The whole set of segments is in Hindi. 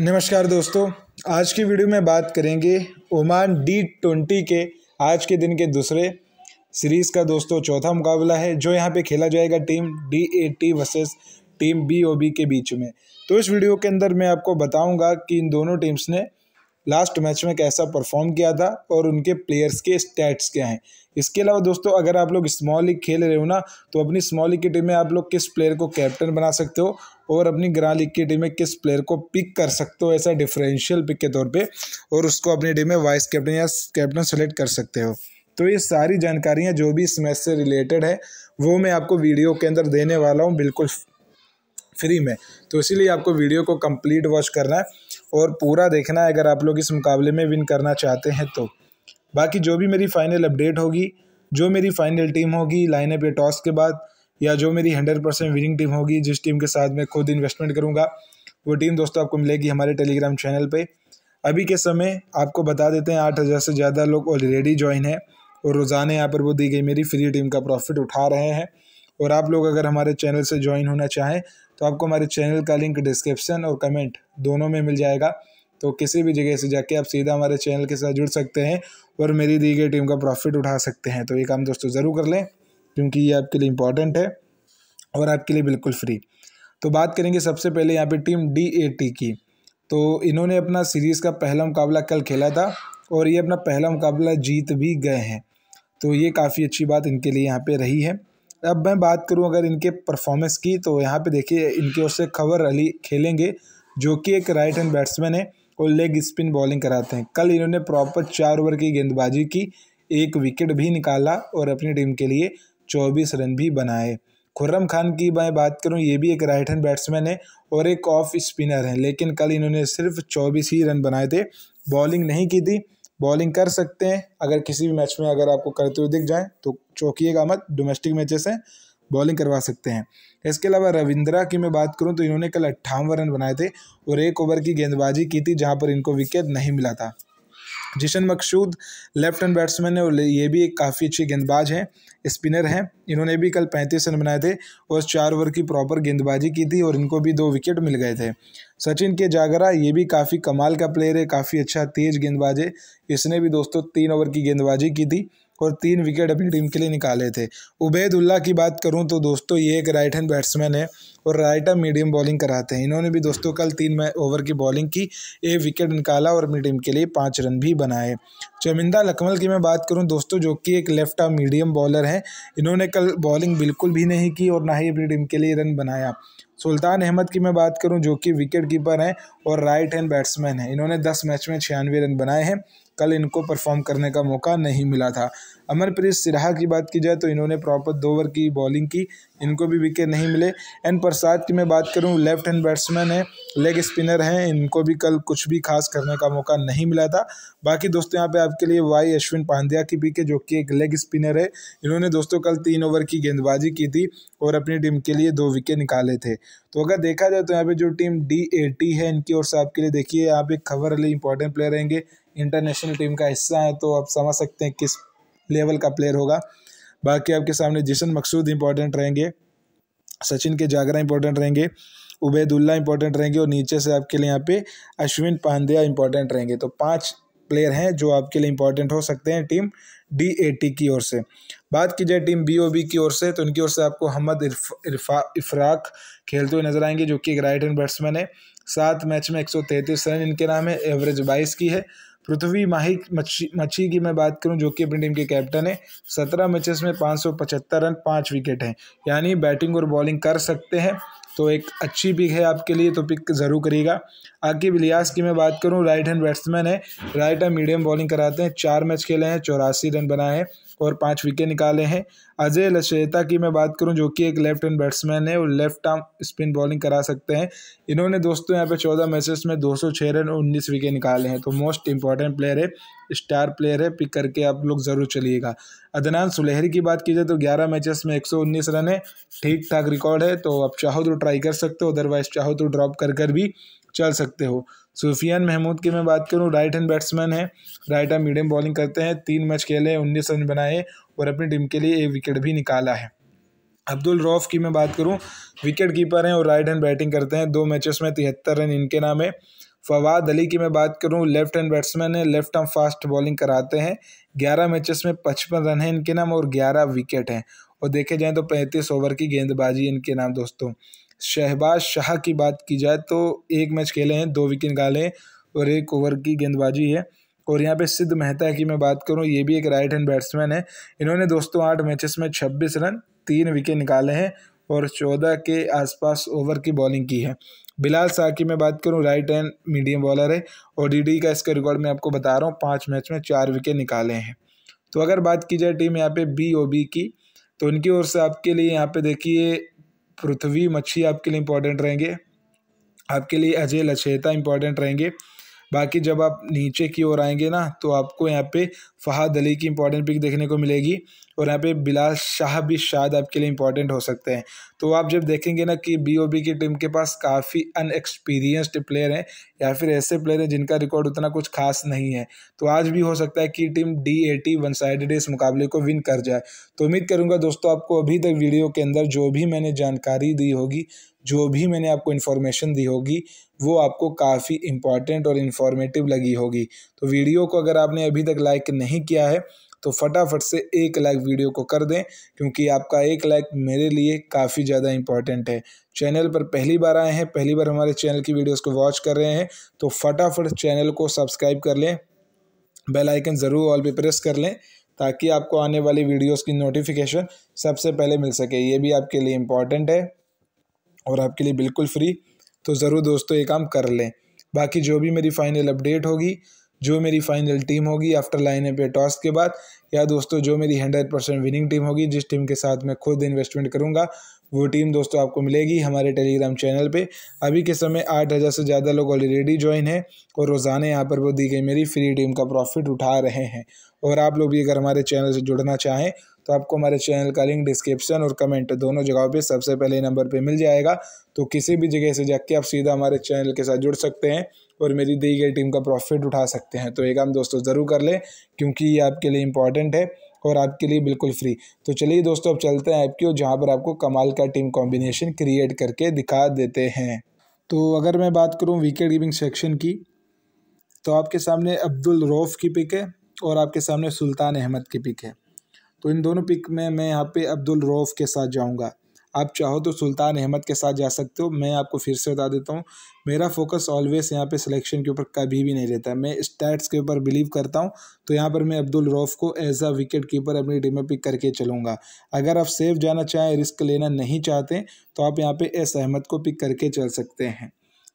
नमस्कार दोस्तों आज की वीडियो में बात करेंगे ओमान डी ट्वेंटी के आज के दिन के दूसरे सीरीज़ का दोस्तों चौथा मुकाबला है जो यहाँ पे खेला जाएगा team D A T versus team B O B के बीच में तो इस वीडियो के अंदर मैं आपको बताऊंगा कि इन दोनों टीम्स ने लास्ट मैच में कैसा परफॉर्म किया था और उनके प्लेयर्स के स्टैट्स क्या हैं इसके अलावा दोस्तों अगर आप लोग स्मॉल लीग खेल रहे हो ना तो अपनी स्मॉल लीग की टीम में आप लोग किस प्लेयर को कैप्टन बना सकते हो और अपनी ग्रां लीग की टीम में किस प्लेयर को पिक कर सकते हो ऐसा डिफरेंशियल पिक के तौर पर और उसको अपनी टीम में वाइस कैप्टन या कैप्टन सेलेक्ट कर सकते हो तो ये सारी जानकारियाँ जो भी इस मैच से रिलेटेड है वो मैं आपको वीडियो के अंदर देने वाला हूँ बिल्कुल फ्री में तो इसीलिए आपको वीडियो को कंप्लीट वॉच करना है और पूरा देखना है अगर आप लोग इस मुकाबले में विन करना चाहते हैं तो बाकी जो भी मेरी फ़ाइनल अपडेट होगी जो मेरी फ़ाइनल टीम होगी लाइनअप या टॉस के बाद या जो मेरी हंड्रेड परसेंट विनिंग टीम होगी जिस टीम के साथ मैं खुद इन्वेस्टमेंट करूँगा वो टीम दोस्तों आपको मिलेगी हमारे टेलीग्राम चैनल पर अभी के समय आपको बता देते हैं आठ हज़ार से ज़्यादा लोग ऑलरेडी ज्वाइन हैं और रोज़ाना यहाँ पर वो दी गई मेरी फ्री टीम का प्रॉफिट उठा रहे हैं और आप लोग अगर हमारे चैनल से ज्वाइन होना चाहें तो आपको हमारे चैनल का लिंक डिस्क्रिप्शन और कमेंट दोनों में मिल जाएगा तो किसी भी जगह से जाके आप सीधा हमारे चैनल के साथ जुड़ सकते हैं और मेरी दी गई टीम का प्रॉफिट उठा सकते हैं तो ये काम दोस्तों ज़रूर कर लें क्योंकि ये आपके लिए इम्पॉर्टेंट है और आपके लिए बिल्कुल फ्री तो बात करेंगे सबसे पहले यहाँ पे टीम डी ए टी की तो इन्होंने अपना सीरीज़ का पहला मुकाबला कल खेला था और ये अपना पहला मुकाबला जीत भी गए हैं तो ये काफ़ी अच्छी बात इनके लिए यहाँ पे रही है अब मैं बात करूं अगर इनके परफॉर्मेंस की तो यहाँ पे देखिए इनकी ओर से खबर अली खेलेंगे जो कि एक राइट हैंड बैट्समैन है और लेग स्पिन बॉलिंग कराते हैं कल इन्होंने प्रॉपर चार ओवर की गेंदबाजी की एक विकेट भी निकाला और अपनी टीम के लिए चौबीस रन भी बनाए खुर्रम खान की मैं बात करूं ये भी एक राइट हैंड बैट्समैन है और एक ऑफ स्पिनर हैं लेकिन कल इन्होंने सिर्फ चौबीस ही रन बनाए थे बॉलिंग नहीं की थी बॉलिंग कर सकते हैं अगर किसी भी मैच में अगर आपको करते हुए दिख जाए तो चौकीएगा मत डोमेस्टिक मैचेस हैं बॉलिंग करवा सकते हैं इसके अलावा रविंद्रा की मैं बात करूं तो इन्होंने कल अट्ठावन रन बनाए थे और एक ओवर की गेंदबाजी की थी जहां पर इनको विकेट नहीं मिला था Zeeshan Maqsood left hand batsman है और ये भी एक काफ़ी अच्छी गेंदबाज हैं स्पिनर हैं इन्होंने भी कल पैंतीस रन बनाए थे और चार ओवर की प्रॉपर गेंदबाजी की थी और इनको भी दो विकेट मिल गए थे सचिन के जागरा ये भी काफ़ी कमाल का प्लेयर है काफ़ी अच्छा तेज़ गेंदबाज है इसने भी दोस्तों तीन ओवर की गेंदबाजी की थी और तीन विकेट अपनी टीम के लिए निकाले थे उबैदुल्ला की बात करूं तो दोस्तों ये एक राइट हैंड बैट्समैन है और राइट हैंड मीडियम बॉलिंग कराते हैं इन्होंने भी दोस्तों कल तीन ओवर की बॉलिंग की एक विकेट निकाला और अपनी टीम के लिए पाँच रन भी बनाए चमिंदा लकमल की मैं बात करूँ दोस्तों जो कि एक लेफ्ट आर्म मीडियम बॉलर हैं इन्होंने कल बॉलिंग बिल्कुल भी नहीं की और ना ही अपनी टीम के लिए रन बनाया सुल्तान अहमद की मैं बात करूं जो कि विकेट कीपर हैं और राइट हैंड बैट्समैन हैं इन्होंने 10 मैच में छियानवे रन बनाए हैं कल इनको परफॉर्म करने का मौका नहीं मिला था अमरप्रीत सिराहा की बात की जाए तो इन्होंने प्रॉपर दो ओवर की बॉलिंग की इनको भी विकेट नहीं मिले एंड प्रसाद की मैं बात करूं लेफ्ट हैंड बैट्समैन है लेग स्पिनर हैं इनको भी कल कुछ भी खास करने का मौका नहीं मिला था बाकी दोस्तों यहाँ पे आपके लिए वाई अश्विन पांड्या की पी के जो कि एक लेग स्पिनर है इन्होंने दोस्तों कल तीन ओवर की गेंदबाजी की थी और अपनी टीम के लिए दो विकेट निकाले थे तो अगर देखा जाए तो यहाँ पे जो टीम डी है इनकी ओर से आपके लिए देखिए यहाँ पे खबर अली इंपॉर्टेंट प्लेयर रहेंगे इंटरनेशनल टीम का हिस्सा है तो आप समझ सकते हैं किस लेवल का प्लेयर होगा बाकी आपके सामने जिसन मकसूद इंपॉर्टेंट रहेंगे सचिन के जागरा इंपॉर्टेंट रहेंगे उबैदुल्ला इंपॉर्टेंट रहेंगे और नीचे से आपके लिए यहाँ पे अश्विन पांड्या इंपॉर्टेंट रहेंगे तो पांच प्लेयर हैं जो आपके लिए इंपॉर्टेंट हो सकते हैं टीम डी ए टी की ओर से बात की जाए टीम बी ओ बी की ओर से तो उनकी ओर से आपको हमद इरफा इफराक खेलते हुए नजर आएंगे जो कि एक राइट हैंड बैट्समैन है सात मैच में एक सौ तैंतीस रन इनके नाम है एवरेज बाईस की है पृथ्वी माहिक मच्छी मच्छी की मैं बात करूं जो कि अपनी टीम के कैप्टन है सत्रह मैचेस में पाँच सौ पचहत्तर रन पाँच विकेट हैं यानी बैटिंग और बॉलिंग कर सकते हैं तो एक अच्छी पिक है आपके लिए तो पिक ज़रूर करिएगा आकिब लियास की मैं बात करूं राइट हैंड बैट्समैन है राइट हैंड मीडियम बॉलिंग कराते हैं चार मैच खेले हैं चौरासी रन बनाए हैं और पाँच विकेट निकाले हैं अजय लशेता की मैं बात करूं जो कि एक लेफ्ट हैंड बैट्समैन है और लेफ्ट आर्म स्पिन बॉलिंग करा सकते हैं इन्होंने दोस्तों यहाँ पे चौदह मैचेस में दो सौ छः रन उन्नीस विकेट निकाले हैं तो मोस्ट इंपॉर्टेंट प्लेयर है स्टार प्लेयर है पिक करके आप लोग ज़रूर चलिएगा अदनान सुलहरी की बात की जाए तो ग्यारह मैचेस में एक सौ उन्नीस रन है ठीक ठाक रिकॉर्ड है तो आप चाहो तो ट्राई कर सकते हो अदरवाइज़ चाहो तो ड्रॉप कर कर भी चल सकते हो सूफियान महमूद की मैं बात करूँ राइट हैंड बैट्समैन है राइट हैंड मीडियम बॉलिंग करते हैं तीन मैच खेले हैं उन्नीस रन बनाए और अपनी टीम के लिए एक विकेट भी निकाला है अब्दुल रौफ़ की मैं बात करूं विकेट कीपर हैं और राइट हैंड बैटिंग करते हैं दो मैचेस में तिहत्तर रन इनके नाम है फवाद अली की मैं बात करूं लेफ्ट हैंड बैट्समैन है लेफ्ट आर्म फास्ट बॉलिंग कराते हैं ग्यारह मैचेस में पचपन रन हैं इनके नाम और ग्यारह विकेट हैं और देखे जाएँ तो पैंतीस ओवर की गेंदबाजी इनके नाम दोस्तों शहबाज शाह की बात की जाए तो एक मैच खेले हैं दो विकेट निकाले हैं और एक ओवर की गेंदबाजी है और यहाँ पे सिद्ध मेहता की मैं बात करूँ ये भी एक राइट हैंड बैट्समैन है इन्होंने दोस्तों आठ मैचेस में छब्बीस रन तीन विकेट निकाले हैं और चौदह के आसपास ओवर की बॉलिंग की है बिलाल शाह की मैं बात करूँ राइट हैंड मीडियम बॉलर है और डी e का इसका रिकॉर्ड मैं आपको बता रहा हूँ पाँच मैच में चार विकेट निकाले हैं तो अगर बात की जाए टीम यहाँ पे बी ओ बी की तो उनकी ओर से आपके लिए यहाँ पे देखिए पृथ्वी मच्छी आपके लिए इंपॉर्टेंट रहेंगे आपके लिए अजय लचेता इंपॉर्टेंट रहेंगे बाकी जब आप नीचे की ओर आएंगे ना तो आपको यहाँ पे फ़हाद अली की इंपॉर्टेंट पिक देखने को मिलेगी और यहाँ पे बिलास शाह भी शायद आपके लिए इंपॉर्टेंट हो सकते हैं तो आप जब देखेंगे ना कि बी ओ बी की टीम के पास काफ़ी अनएक्सपीरियंस्ड प्लेयर हैं या फिर ऐसे प्लेयर हैं जिनका रिकॉर्ड उतना कुछ खास नहीं है तो आज भी हो सकता है कि team D T one sided इस मुकाबले को विन कर जाए तो उम्मीद करूँगा दोस्तों आपको अभी तक वीडियो के अंदर जो भी मैंने जानकारी दी होगी जो भी मैंने आपको इन्फॉर्मेशन दी होगी वो आपको काफ़ी इम्पॉर्टेंट और इन्फॉर्मेटिव लगी होगी तो वीडियो को अगर आपने अभी तक लाइक नहीं किया है तो फटाफट से एक लाइक वीडियो को कर दें क्योंकि आपका एक लाइक मेरे लिए काफ़ी ज़्यादा इंपॉर्टेंट है चैनल पर पहली बार आए हैं पहली बार हमारे चैनल की वीडियोस को वॉच कर रहे हैं तो फटाफट चैनल को सब्सक्राइब कर लें बेल आइकन ज़रूर ऑल पे प्रेस कर लें ताकि आपको आने वाली वीडियोज़ की नोटिफिकेशन सबसे पहले मिल सके ये भी आपके लिए इम्पॉर्टेंट है और आपके लिए बिल्कुल फ्री तो ज़रूर दोस्तों ये काम कर लें बाकी जो भी मेरी फ़ाइनल अपडेट होगी जो मेरी फाइनल टीम होगी आफ्टर लाइन पे टॉस के बाद या दोस्तों जो मेरी हंड्रेड परसेंट विनिंग टीम होगी जिस टीम के साथ मैं खुद इन्वेस्टमेंट करूँगा वो टीम दोस्तों आपको मिलेगी हमारे टेलीग्राम चैनल पे अभी के समय आठ हज़ार से ज़्यादा लोग ऑलरेडी ज्वाइन हैं और रोज़ाना यहाँ पर वो दी गई मेरी फ्री टीम का प्रॉफिट उठा रहे हैं और आप लोग भी अगर हमारे चैनल से जुड़ना चाहें तो आपको हमारे चैनल का लिंक डिस्क्रिप्शन और कमेंट दोनों जगहों पे सबसे पहले नंबर पे मिल जाएगा तो किसी भी जगह से जाके आप सीधा हमारे चैनल के साथ जुड़ सकते हैं और मेरी दी गई टीम का प्रॉफिट उठा सकते हैं तो ये काम दोस्तों ज़रूर कर लें क्योंकि ये आपके लिए इंपॉर्टेंट है और आपके लिए बिल्कुल फ्री तो चलिए दोस्तों अब चलते हैं ऐप की और जहाँ पर आपको कमाल का टीम कॉम्बिनेशन क्रिएट करके दिखा देते हैं तो अगर मैं बात करूँ विकेट कीपिंग सेक्शन की तो आपके सामने अब्दुल रौफ़ की पिक है और आपके सामने सुल्तान अहमद की पिक है तो इन दोनों पिक में मैं यहाँ पे अब्दुल रौफ के साथ जाऊँगा आप चाहो तो सुल्तान अहमद के साथ जा सकते हो मैं आपको फिर से बता देता हूँ मेरा फोकस ऑलवेज यहाँ पे सिलेक्शन के ऊपर कभी भी नहीं रहता है मैं स्टैट्स के ऊपर बिलीव करता हूँ तो यहाँ पर मैं अब्दुल रौफ को एज अ विकेट कीपर अपनी टीम में पिक करके चलूँगा अगर आप सेफ जाना चाहें रिस्क लेना नहीं चाहते तो आप यहाँ पर एस अहमद को पिक करके चल सकते हैं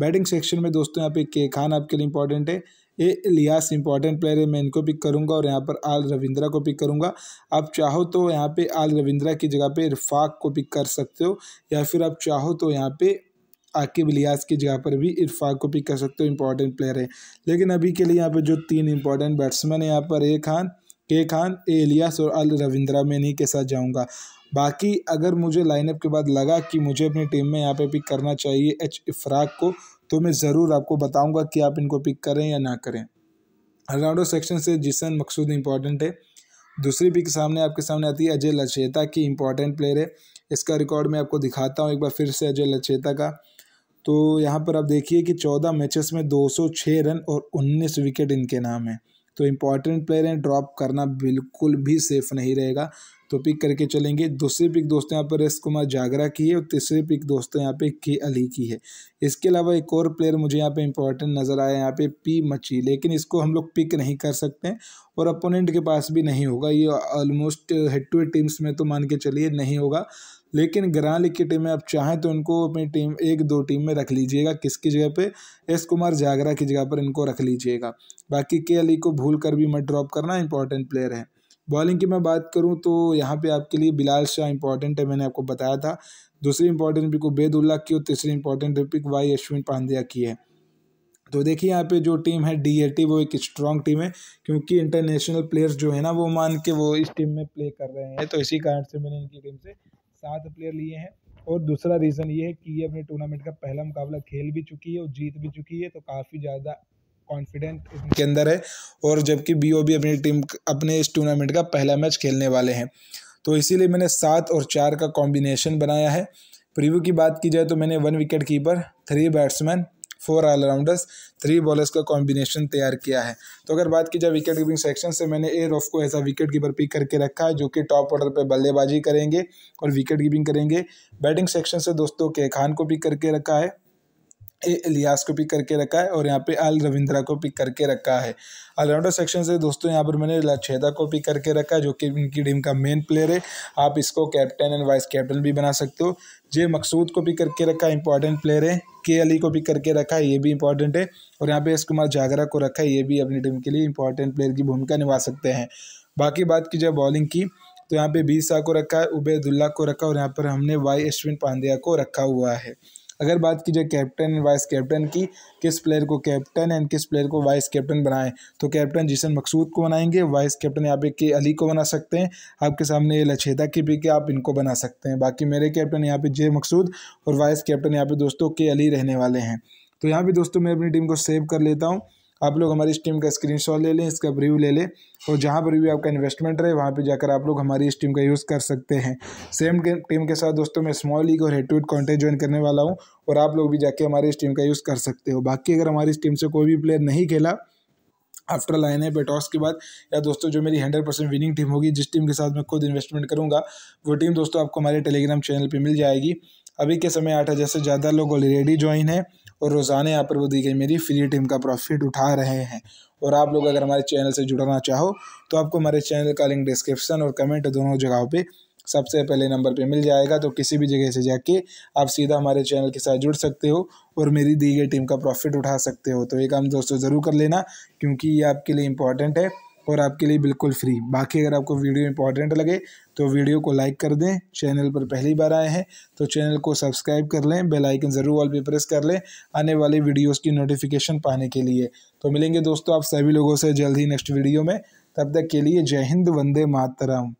बैटिंग सेक्शन में दोस्तों यहाँ पे के खान आपके लिए इंपॉर्टेंट है ए लियास इंपॉर्टेंट प्लेयर है मैं इनको पिक करूँगा और यहाँ पर आल रविंद्रा को पिक करूँगा आप चाहो तो यहाँ पे आल रविंद्रा की जगह पे इरफाक को पिक कर सकते हो या फिर आप चाहो तो यहाँ पे आकिब लियास की जगह पर भी इरफाक को पिक कर सकते हो इंपॉर्टेंट प्लेयर है लेकिन अभी के लिए यहाँ पर जो तीन इंपॉर्टेंट बैट्समैन है यहाँ पर ए खान के खान ए लियास और अल रविंद्रा में इन्हीं के साथ जाऊँगा बाकी अगर मुझे लाइनअप के बाद लगा कि मुझे अपनी टीम में यहाँ पे पिक करना चाहिए एच इफराक को तो मैं ज़रूर आपको बताऊंगा कि आप इनको पिक करें या ना करें रोनाल्डो सेक्शन से जिसन मकसूद इंपॉर्टेंट है दूसरी पिक सामने आपके सामने आती है अजय लचेता की इंपॉर्टेंट प्लेयर है इसका रिकॉर्ड मैं आपको दिखाता हूँ एक बार फिर से अजय लचेता का तो यहाँ पर आप देखिए कि चौदह मैचेस में छः रन और उन्नीस विकेट इनके नाम है तो इम्पॉर्टेंट प्लेयर हैं ड्रॉप करना बिल्कुल भी सेफ नहीं रहेगा तो पिक करके चलेंगे दूसरी पिक दोस्तों यहाँ पर एस कुमार जागरा की है और तीसरी पिक दोस्तों यहाँ पे के अली की है इसके अलावा एक और प्लेयर मुझे यहाँ पे इंपॉर्टेंट नज़र आया यहाँ पे पी मची लेकिन इसको हम लोग पिक नहीं कर सकते और अपोनेंट के पास भी नहीं होगा ये almost head to head teams में तो मान के चलिए नहीं होगा लेकिन ग्रां लिख की टीम में आप चाहें तो इनको अपनी टीम एक दो टीम में रख लीजिएगा किसकी जगह पे एस कुमार जागरा की जगह पर इनको रख लीजिएगा बाकी के अली को भूल कर भी मत ड्रॉप करना इंपॉर्टेंट प्लेयर है बॉलिंग की मैं बात करूं तो यहाँ पे आपके लिए बिलाल शाह इंपॉर्टेंट है मैंने आपको बताया था दूसरी इंपॉर्टेंट पिक उबेदुल्ला की और तीसरी important pick Y Ashwin Pandya की है तो देखिए यहाँ पे जो टीम है डी वो एक स्ट्रॉन्ग टीम है क्योंकि इंटरनेशनल प्लेयर्स जो है ना वो मान के वो इस टीम में प्ले कर रहे हैं तो इसी कारण से मैंने इनकी टीम से सात प्लेयर लिए हैं और दूसरा रीज़न ये है कि ये अपने टूर्नामेंट का पहला मुकाबला खेल भी चुकी है और जीत भी चुकी है तो काफ़ी ज़्यादा कॉन्फिडेंट उनके अंदर है और जबकि बी अपनी टीम अपने इस टूर्नामेंट का पहला मैच खेलने वाले हैं तो इसीलिए मैंने सात और चार का कॉम्बिनेशन बनाया है प्रीव्यू की बात की जाए तो मैंने one wicket keeper three batsman four allrounders three bowlers का कॉम्बिनेशन तैयार किया है तो अगर बात की जाए विकेट कीपिंग सेक्शन से मैंने ए रॉफ को ऐसा विकेट कीपर पिक करके रखा है जो कि टॉप ऑर्डर पर बल्लेबाजी करेंगे और विकेट कीपिंग करेंगे बैटिंग सेक्शन से दोस्तों के खान को पिक करके रखा है ए इलियास को पिक करके रखा है और यहाँ पे अल रविंद्रा को पिक करके रखा है ऑलराउंडर सेक्शन से दोस्तों यहाँ पर मैंने लाछेदा को पिक करके रखा है जो कि इनकी टीम का मेन प्लेयर है आप इसको कैप्टन एंड वाइस कैप्टन भी बना सकते हो जे मकसूद को पिक करके रखा है इंपॉर्टेंट प्लेयर है के अली को पिक करके रखा है ये भी इंपॉर्टेंट है और यहाँ पे एस कुमार जागरा को रखा है ये भी अपनी टीम के लिए इंपॉर्टेंट प्लेयर की भूमिका निभा सकते हैं बाकी बात की जाए बॉलिंग की तो यहाँ पे बी शाह को रखा है उबैदुल्ला को रखा और यहाँ पर हमने वाई अश्विन पांड्या को रखा हुआ है अगर बात की जाए कैप्टन एंड वाइस कैप्टन की किस प्लेयर को कैप्टन एंड किस प्लेयर को वाइस कैप्टन बनाएं तो कैप्टन जिसन मकसूद को बनाएंगे वाइस कैप्टन यहाँ पे के अली को बना सकते हैं आपके सामने ये लछेदा की भी कि आप इनको बना सकते हैं बाकी मेरे कैप्टन यहाँ पे जे मकसूद और वाइस कैप्टन यहाँ पे दोस्तों के अली रहने वाले हैं तो यहाँ पर दोस्तों मैं अपनी टीम को सेव कर लेता हूँ आप लोग हमारी इस टीम का स्क्रीनशॉट ले लें इसका रिव्यू ले लें और जहाँ पर भी आपका इन्वेस्टमेंट रहे वहाँ पे जाकर आप लोग हमारी इस टीम का यूज़ कर सकते हैं सेम टीम के साथ दोस्तों मैं स्मॉल लीग और head to head contest join करने वाला हूँ और आप लोग भी जाके हमारी इस टीम का यूज़ कर सकते हो बाकी अगर हमारी इस टीम से कोई भी प्लेयर नहीं खेला आफ्टर लाइन है टॉस के बाद या दोस्तों जो मेरी हंड्रेड परसेंट विनिंग टीम होगी जिस टीम के साथ मैं खुद इन्वेस्टमेंट करूंगा वो टीम दोस्तों आपको हमारे टेलीग्राम चैनल पे मिल जाएगी अभी के समय आठ हज़ार से ज़्यादा लोग ऑलरेडी ज्वाइन हैं और रोज़ाना यहाँ पर वो दी गई मेरी फ्री टीम का प्रॉफिट उठा रहे हैं और आप लोग अगर हमारे चैनल से जुड़ना चाहो तो आपको हमारे चैनल का लिंक डिस्क्रिप्शन और कमेंट दोनों जगहों पर सबसे पहले नंबर पर मिल जाएगा तो किसी भी जगह से जाके आप सीधा हमारे चैनल के साथ जुड़ सकते हो और मेरी दी गई टीम का प्रॉफिट उठा सकते हो तो ये काम दोस्तों ज़रूर कर लेना क्योंकि ये आपके लिए इंपॉर्टेंट है और आपके लिए बिल्कुल फ्री बाकी अगर आपको वीडियो इंपॉर्टेंट लगे तो वीडियो को लाइक कर दें चैनल पर पहली बार आए हैं तो चैनल को सब्सक्राइब कर लें बेल आइकन ज़रूर ऑल पे प्रेस कर लें आने वाले वीडियोस की नोटिफिकेशन पाने के लिए तो मिलेंगे दोस्तों आप सभी लोगों से जल्द ही नेक्स्ट वीडियो में तब तक के लिए जय हिंद वंदे मातरम